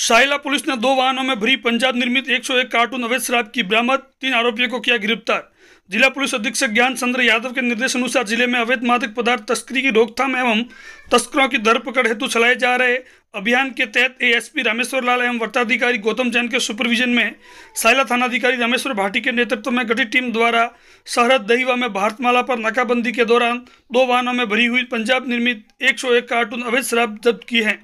शाइला police ने दो वाहनों में भरी पंजाब निर्मित 101 कार्टून अवैध शराब की बरामद तीन आरोपियों को किया गिरफ्तार जिला पुलिस अधीक्षक ज्ञान चंद्र यादव के निर्देश अनुसार जिले में अवैध मादक पदार्थ तस्करी की रोकथाम एवं तस्करों की धरपकड़ हेतु चलाए जा रहे अभियान के तहत एएसपी रामेश्वर लाल एवं वर्ताधिकारी गौतम जैन के सुपरविजन में साइला थानाधिकारी रामेश्वर भाटी के नेतृत्व में गठित टीम द्वारा शहरद दहीवा में भारतमाला पर नाकाबंदी के दौरान दो वाहनों में भरी हुई पंजाब निर्मित एक कार्टून अवैध शराब जब्त की है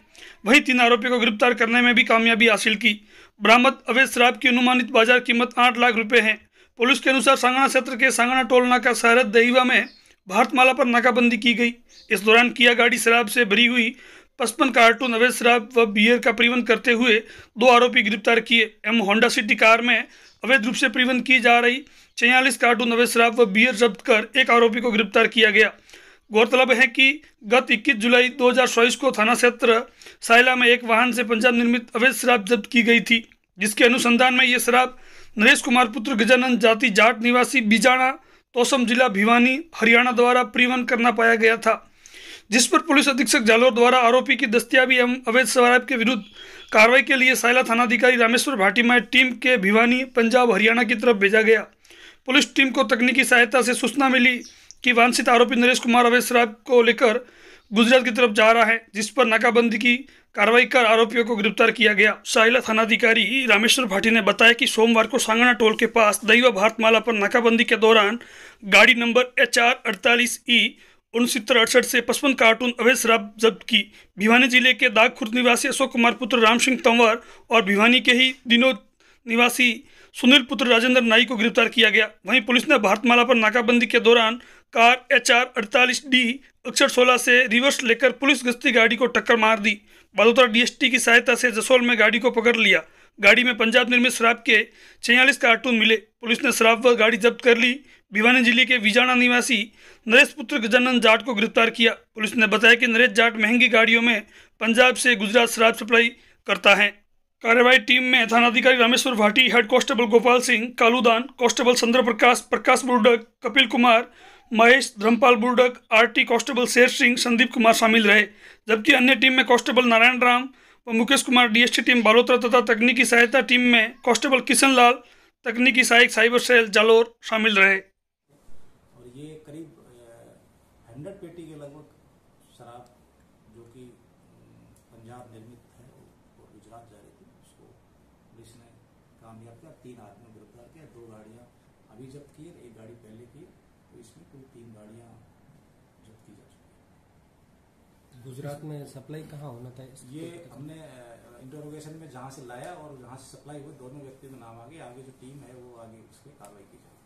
वहीं तीन आरोपियों को गिरफ्तार करने में भी कामयाबी हासिल की बरामद अवैध शराब की अनुमानित बाजार कीमत आठ लाख रुपये है पुलिस के अनुसार सांगाना क्षेत्र के सांगाना टोल नाका सहरत दहीवा में भारतमाला पर नाकाबंदी की गई इस दौरान किया गाड़ी शराब से भरी हुई पचपन कार्टून अवैध शराब व बियर का परिवहन करते हुए दो आरोपी गिरफ्तार किए एम होंडा सिटी कार में अवैध रूप से परिवहन की जा रही छियालीस कार्टून अवैध शराब व बियर जब्त कर एक आरोपी को गिरफ्तार किया गया गौरतलब है कि गत 21 जुलाई 2024 को थाना क्षेत्र सायला में एक वाहन से पंजाब निर्मित अवैध शराब जब्त की गई थी जिसके अनुसंधान में ये शराब नरेश कुमार पुत्र गजानंद जाति जाट निवासी बीजाणा तोसम जिला भिवानी हरियाणा द्वारा परिवहन करना पाया गया था जिस पर पुलिस अधीक्षक जालोर द्वारा आरोपी की दस्तियाबी एवं अवैध शराब के विरुद्ध कार्रवाई के लिए सायला थानाधिकारी रामेश्वर भाटी टीम के भिवानी पंजाब हरियाणा की तरफ भेजा गया पुलिस टीम को तकनीकी सहायता से सूचना मिली कि वांछित आरोपी नरेश कुमार अवैध शराब को लेकर गुजरात की तरफ जा रहा है जिस पर नाकाबंदी की कार्रवाई कर आरोपियों को गिरफ्तार किया गया साहिला थानाधिकारी रामेश्वर भाटी ने बताया कि सोमवार को सांगना टोल के पास दैवा भारतमाला पर नाकाबंदी के दौरान गाड़ी नंबर एच आर अड़तालीस ई उनसत्तर अड़सठ से पचपन कार्टून अवैध शराब जब्त की भिवानी जिले के दाग खुर्द निवासी अशोक कुमार पुत्र राम सिंह तंवर और भिवानी के ही दिनोद निवासी सुनील पुत्र राजेंद्र नाई को गिरफ्तार किया गया वहीं पुलिस ने भारतमाला पर नाकाबंदी के दौरान कार एच आर अड़तालीस डी अक्षर सोलह से रिवर्स लेकर पुलिस गश्ती गाड़ी को टक्कर मार दी बालोतरा डीएसटी की सहायता से जसोल में गाड़ी को पकड़ लिया गाड़ी में पंजाब निर्मित शराब के छियालीस कार्टून मिले पुलिस ने शराब व गाड़ी जब्त कर ली भिवानी जिले के विजाना निवासी नरेश पुत्र गजानन जाट को गिरफ्तार किया पुलिस ने बताया कि नरेश जाट महंगी गाड़ियों में पंजाब से गुजरात शराब सप्लाई करता है कार्यवाही टीम में थानाधिकारी Rameshwar Bhati head constable Gopal Singh Kaludan constable Chandra Prakash Prakash Burdak Kapil Kumar Mahesh Dharampal Burdak RT constable Sher Singh Sandeep Kumar शामिल रहे जबकि अन्य टीम में कांस्टेबल नारायण राम व मुकेश कुमार डीएसटी टीम बालोत्रा तथा तकनीकी सहायता टीम में कांस्टेबल किशन लाल तकनीकी सहायक साइबर सेल जालोर शामिल रहे और ये करीब हंड्रेड पेटी के लगभग शराब जो कि पंजाब निर्मित है और गुजरात जा रही थी उसको पुलिस ने कामयाब किया तीन आदमी गिरफ्तार किया दो गाड़ियां अभी जब्त एक गाड़ी पहले की तो इसमें कुल तीन गाड़ियां जब्त की जा चुकी गुजरात में सप्लाई कहाँ होना था ये हमने इंटरोगेशन में जहाँ से लाया और जहाँ से सप्लाई हुई दोनों व्यक्तियों का नाम आ आगे जो टीम है वो आगे उसकी कार्रवाई की जाए